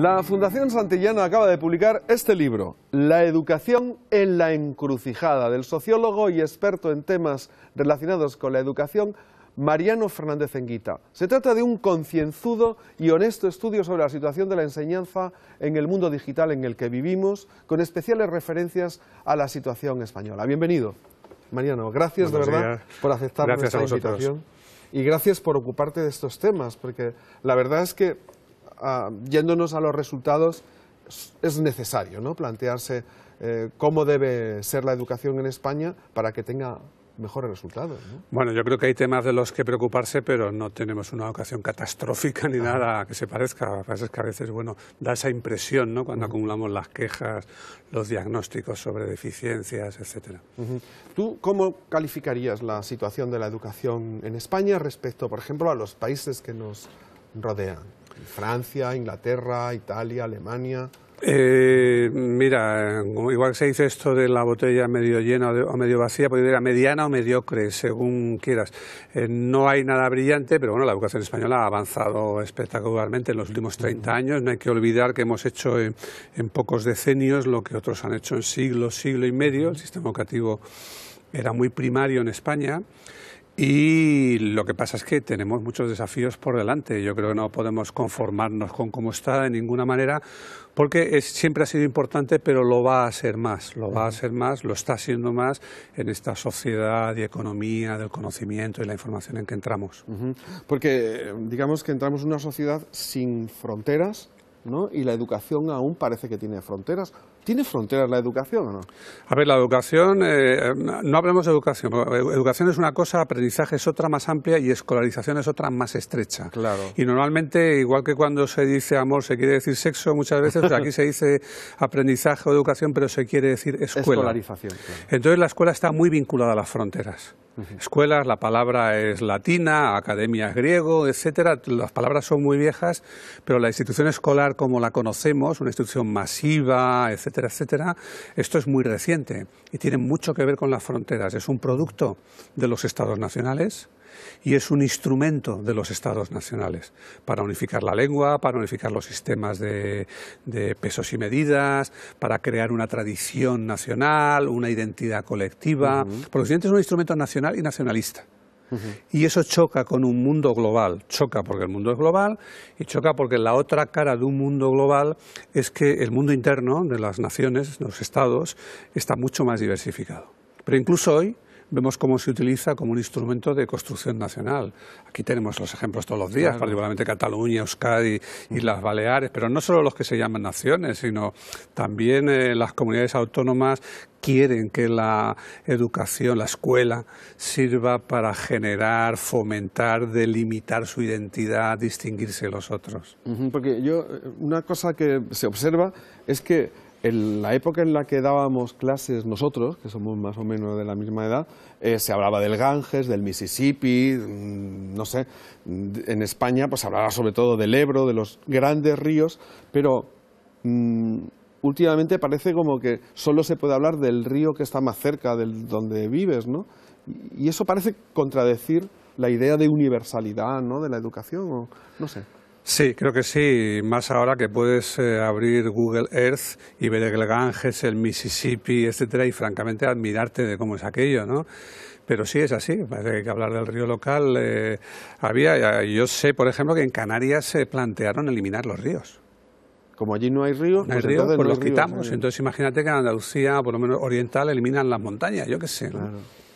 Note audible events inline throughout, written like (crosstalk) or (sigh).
La Fundación Santillana acaba de publicar este libro, La educación en la encrucijada, del sociólogo y experto en temas relacionados con la educación, Mariano Fernández Enguita. Se trata de un concienzudo y honesto estudio sobre la situación de la enseñanza en el mundo digital en el que vivimos, con especiales referencias a la situación española. Bienvenido. Mariano, gracias de verdad por aceptar nuestra invitación y gracias por ocuparte de estos temas, porque la verdad es que Ah, yéndonos a los resultados, es necesario ¿no? plantearse eh, cómo debe ser la educación en España para que tenga mejores resultados. Bueno, yo creo que hay temas de los que preocuparse, pero no tenemos una educación catastrófica ni nada que se parezca. que a veces, bueno, da esa impresión, ¿no? Cuando acumulamos las quejas, los diagnósticos sobre deficiencias, etcétera. ¿Tú cómo calificarías la situación de la educación en España respecto, por ejemplo, a los países que nos rodean? Francia, Inglaterra, Italia, Alemania. Eh, mira, igual se dice esto de la botella medio llena o medio vacía, puede ir a mediana o mediocre, según quieras. Eh, no hay nada brillante, pero bueno, la educación española ha avanzado espectacularmente en los últimos 30 años. No hay que olvidar que hemos hecho en, en pocos decenios lo que otros han hecho en siglos, siglo y medio. El sistema educativo era muy primario en España. Y lo que pasa es que tenemos muchos desafíos por delante. Yo creo que no podemos conformarnos con cómo está de ninguna manera, porque es, siempre ha sido importante, pero lo va a ser más, lo va a ser más, lo está siendo más en esta sociedad y economía del conocimiento y la información en que entramos. Porque digamos que entramos en una sociedad sin fronteras, y la educación aún parece que tiene fronteras. ¿Tiene fronteras la educación o no? A ver, la educación, eh, no hablemos de educación. Educación es una cosa, aprendizaje es otra más amplia y escolarización es otra más estrecha. Y normalmente, igual que cuando se dice amor, se quiere decir sexo, muchas veces pues aquí se dice aprendizaje o educación, pero se quiere decir escuela. Escolarización. Entonces la escuela está muy vinculada a las fronteras escuelas, la palabra es latina, academia es griego, etcétera. Las palabras son muy viejas, pero la institución escolar como la conocemos, una institución masiva, etcétera, etcétera, esto es muy reciente y tiene mucho que ver con las fronteras. Es un producto de los estados nacionales, y es un instrumento de los estados nacionales para unificar la lengua, para unificar los sistemas de, pesos y medidas, para crear una tradición nacional, una identidad colectiva. Por lo es un instrumento nacional y nacionalista. Y eso choca con un mundo global. Choca porque el mundo es global y choca porque la otra cara de un mundo global es que el mundo interno de las naciones, de los estados, está mucho más diversificado. Pero incluso hoy, vemos cómo se utiliza como un instrumento de construcción nacional. Aquí tenemos los ejemplos todos los días, particularmente Cataluña, Euskadi y las Baleares, pero no solo los que se llaman naciones, sino también eh, las comunidades autónomas quieren que la educación, la escuela, sirva para generar, fomentar, delimitar su identidad, distinguirse de los otros. Porque yo, eh, una cosa que se observa es que en la época en la que dábamos clases nosotros, que somos más o menos de la misma edad, eh, se hablaba del Ganges, del Mississippi, mm, no sé, mm, en España pues se hablaba sobre todo del Ebro, de los grandes ríos, pero mm, últimamente parece como que solo se puede hablar del río que está más cerca, del donde vives, ¿no? Y eso parece contradecir la idea de universalidad, ¿no? De la educación, o, no sé. Sí, creo que sí, más ahora que puedes eh, abrir Google Earth y ver el Ganges, el Mississippi, etcétera, y francamente admirarte de cómo es aquello, ¿no? Pero sí es así, parece que hay que hablar del río local. Eh, había, yo sé, por ejemplo, que en Canarias se plantearon eliminar los ríos como allí no hay ríos, no hay pues, pues los quitamos. Entonces imagínate que en Andalucía, por lo menos oriental, eliminan las montañas, yo qué sé.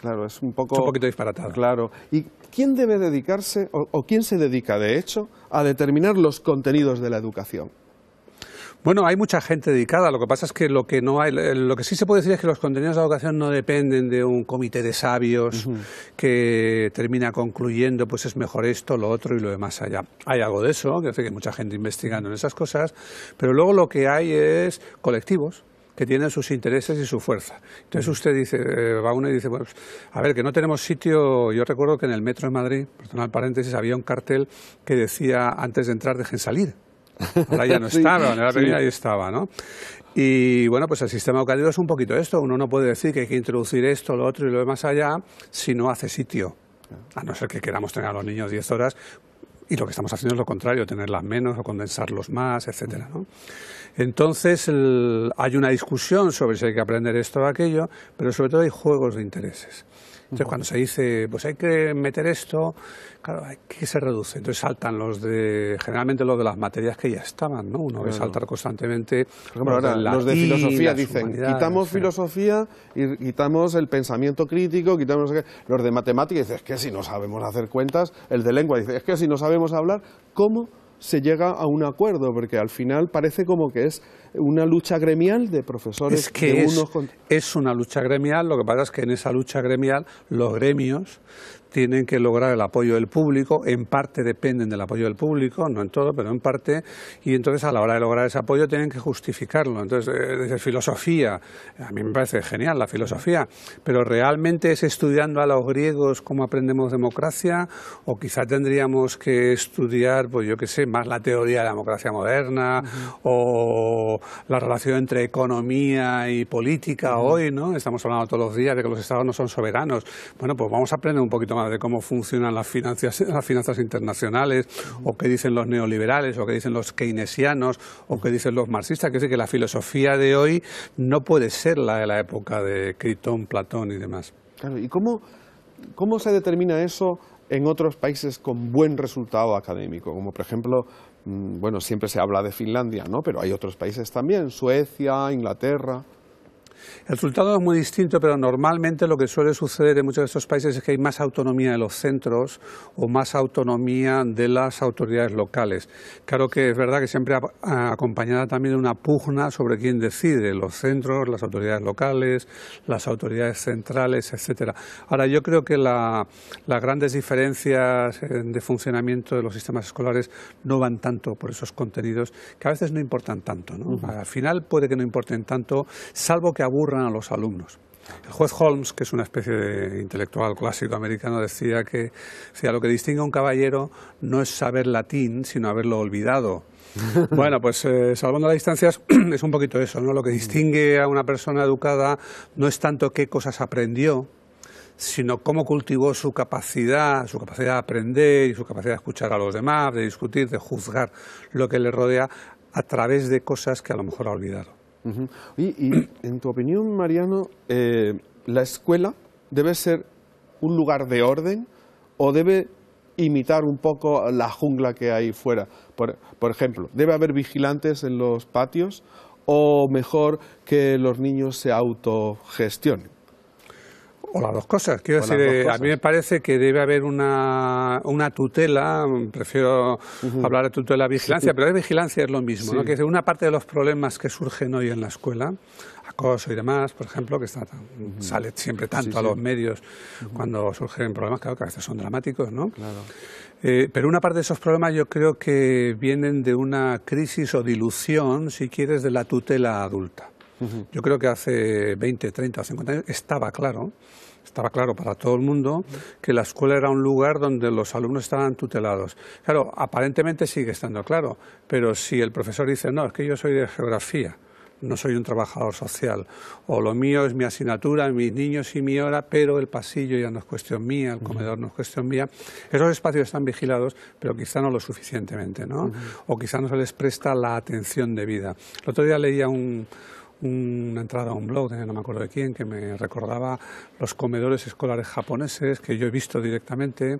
Claro, es un poco... un poquito disparatado. Claro. ¿Y quién debe dedicarse, o, quién se dedica, de hecho, a determinar los contenidos de la educación? Bueno, hay mucha gente dedicada. Lo que pasa es que lo que no hay, eh, lo que sí se puede decir es que los contenidos de la educación no dependen de un comité de sabios que termina concluyendo, pues es mejor esto, lo otro y lo demás allá. Hay algo de eso, que hace que mucha gente investigando en esas cosas, pero luego lo que hay es colectivos que tienen sus intereses y su fuerza. Entonces usted dice, eh, va uno y dice, bueno, pues, a ver, que no tenemos sitio. Yo recuerdo que en el metro de Madrid, personal paréntesis, había un cartel que decía antes de entrar dejen salir. Ahora ya no (laughs) estaba, en la primera ahí estaba, ¿no? Y bueno, pues el sistema educativo es un poquito esto. Uno no puede decir que hay que introducir esto, lo otro y lo demás allá si no hace sitio. A no ser que queramos tener a los niños 10 horas y lo que estamos haciendo es lo contrario, tenerlas menos o condensarlos más, etcétera. Entonces hay una discusión sobre si hay que aprender esto o aquello, pero sobre todo hay juegos de intereses. Entonces, cuando se dice, pues hay que meter esto, claro, ¿qué se reduce? Entonces saltan los de, generalmente los de las materias que ya estaban, ¿no? Uno ve saltar constantemente. Por ejemplo, ahora, los de filosofía dicen, quitamos filosofía y quitamos el pensamiento crítico, quitamos... Los de matemáticas dicen, es que si no sabemos hacer cuentas, el de lengua dice, es que si no sabemos hablar, ¿cómo se llega a un acuerdo, porque al final parece como que es una lucha gremial de profesores. Es que unos es una lucha gremial, lo que pasa es que en esa lucha gremial los gremios tienen que lograr el apoyo del público, en parte dependen del apoyo del público, no en todo, pero en parte, y entonces a la hora de lograr ese apoyo tienen que justificarlo. Entonces, eh, desde filosofía, a mí me parece genial la filosofía, pero realmente es estudiando a los griegos cómo aprendemos democracia, o quizá tendríamos que estudiar, pues yo qué sé, más la teoría de la democracia moderna, o la relación entre economía y política hoy, ¿no? Estamos hablando todos los días de que los estados no son soberanos. Bueno, pues vamos a aprender un poquito más de cómo funcionan (laughs) las finanzas, internacionales, o qué dicen los neoliberales, o qué dicen los keynesianos, o qué dicen los marxistas, que es que la filosofía de hoy no puede ser la de la época de Critón, Platón y demás. ¿y cómo, cómo se determina eso en otros países con buen resultado académico? Como por ejemplo mm, bueno, siempre se habla de Finlandia, ¿no? Pero hay otros países también, Suecia, Inglaterra. El resultado es muy distinto, pero normalmente lo que suele suceder en muchos de estos países es que hay más autonomía de los centros o más autonomía de las autoridades locales. Claro que es verdad que siempre acompañada también de una pugna sobre quién decide, los centros, las autoridades locales, las autoridades centrales, etcétera. Ahora, yo creo que las grandes diferencias eh, de funcionamiento de los sistemas escolares no van tanto por esos contenidos que a veces no importan tanto. Al final puede que no importen tanto, salvo que aburran a los alumnos. El juez Holmes, que es una especie de intelectual clásico americano, decía que decía, lo que distingue a un caballero no es saber latín, sino haberlo olvidado. (laughs) bueno, pues eh, salvando las distancias (clears throat) es un poquito eso, ¿no? Lo que distingue a una persona educada no es tanto qué cosas aprendió, sino cómo cultivó su capacidad, su capacidad de aprender y su capacidad de escuchar a los demás, de discutir, de juzgar lo que le rodea a través de cosas que a lo mejor ha olvidado y, (clears throat) en tu opinión, Mariano, eh, ¿la escuela debe ser un lugar de orden o debe imitar un poco la jungla que hay fuera? Por, por ejemplo, ¿debe haber vigilantes en los patios o mejor que los niños se autogestionen? O las dos cosas. Eh, a mí me parece que debe haber una, una tutela, prefiero hablar de tutela vigilancia, pero la vigilancia es lo mismo. ¿no? Que una parte de los problemas que surgen hoy en la escuela, acoso y demás, por ejemplo, que está, sale siempre tanto a los medios cuando surgen problemas, que a veces son dramáticos, ¿no? Eh, pero una parte de esos problemas yo creo que vienen de una crisis o dilución, si quieres, de la tutela adulta. Yo creo que hace 20, 30 o 50 años estaba claro, estaba claro para todo el mundo que la escuela era un lugar donde los alumnos estaban tutelados. Claro, aparentemente sigue estando claro, pero si el profesor dice, no, es que yo soy de geografía, no soy un trabajador social, o lo mío es mi asignatura, mis niños y mi hora, pero el pasillo ya no es cuestión mía, el comedor no es cuestión mía. Esos espacios están vigilados, pero quizá no lo suficientemente, ¿no? O quizá no se les presta la atención debida. El otro día leía un, una entrada a un blog, eh, no me acuerdo de quién, que me recordaba los comedores escolares japoneses que yo he visto directamente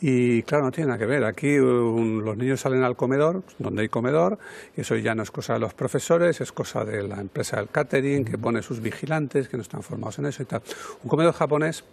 y claro, no tiene nada que ver. Aquí los niños salen al comedor, donde hay comedor, y eso ya no es cosa de los profesores, es cosa de la empresa del catering, que pone sus vigilantes, que no están formados en eso y tal. Un comedor japonés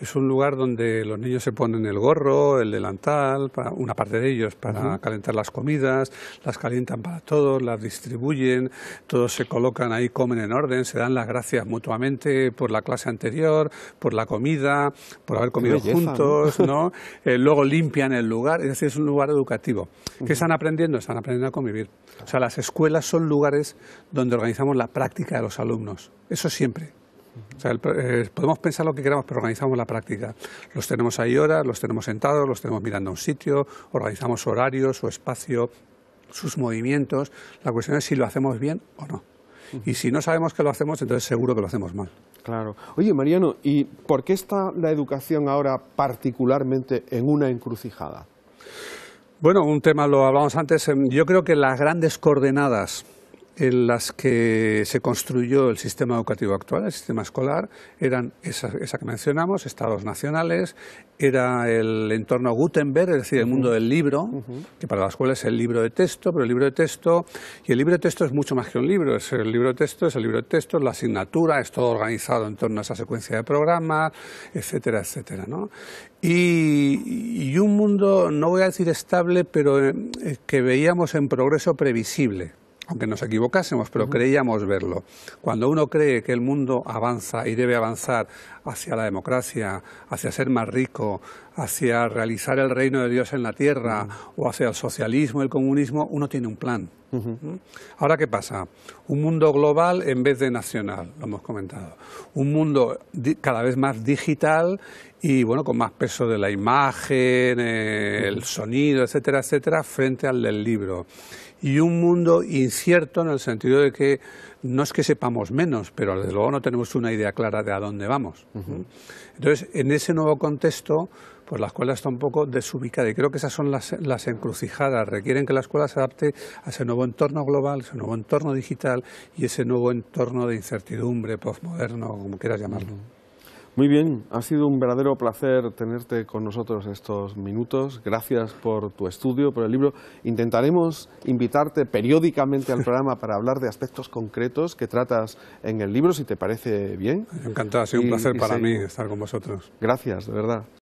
es un lugar donde los niños se ponen el gorro, el delantal, para, una parte de ellos para calentar las comidas, las calientan para todos, las distribuyen, todos se colocan ahí, comen en orden, se dan las gracias mutuamente por la clase anterior, por la comida, por haber comido juntos, ¿no? (laughs) luego limpian el lugar, es decir, es un lugar educativo. ¿Qué están aprendiendo? Están aprendiendo a convivir. O sea, las escuelas son lugares donde organizamos la práctica de los alumnos, eso siempre. O sea, eh, podemos pensar lo que queramos, pero organizamos la práctica. Los tenemos ahí horas, los tenemos sentados, los tenemos mirando a un sitio, organizamos horarios, o espacio, sus movimientos. La cuestión es si lo hacemos bien o no. Y si no sabemos que lo hacemos, entonces seguro que lo hacemos mal. Claro. Oye, Mariano, ¿y por qué está la educación ahora particularmente en una encrucijada? Bueno, un tema lo hablamos antes. Em, yo creo que las grandes coordenadas en las que se construyó el sistema educativo actual, el sistema escolar, eran esa, que mencionamos, estados nacionales, era el entorno Gutenberg, es decir, el mundo del libro, que para la escuela es el libro de texto, pero el libro de texto, y el libro de texto es mucho más que un libro, es el libro de texto, es el libro de texto, la asignatura, es todo organizado en torno a esa secuencia de programas, etcétera, etcétera. y un mundo, no voy a decir estable, pero eh, que veíamos en progreso previsible aunque nos equivocásemos, pero creíamos verlo. Cuando uno cree que el mundo avanza y debe avanzar hacia la democracia, hacia ser más rico, hacia realizar el reino de Dios en la tierra o hacia el socialismo, el comunismo, uno tiene un plan. ¿Mm? Ahora, ¿qué pasa? Un mundo global en vez de nacional, lo hemos comentado. Un mundo cada vez más digital y bueno, con más peso de la imagen, eh, el sonido, etcétera, etcétera, frente al del libro. Y un mundo incierto en el sentido de que no es que sepamos menos, pero desde luego no tenemos una idea clara de a dónde vamos. Entonces, en ese nuevo contexto, pues la escuela está un poco desubicada y creo que esas son las, las, encrucijadas. Requieren que la escuela se adapte a ese nuevo entorno global, ese nuevo entorno digital y ese nuevo entorno de incertidumbre postmoderno, como quieras llamarlo. Muy bien, ha sido un verdadero placer tenerte con nosotros estos minutos. Gracias por tu estudio, por el libro. Intentaremos invitarte periódicamente al programa para hablar de aspectos concretos que tratas en el libro, si te parece bien. Encantado, ha sido un placer para mí estar con vosotros. Gracias, de verdad.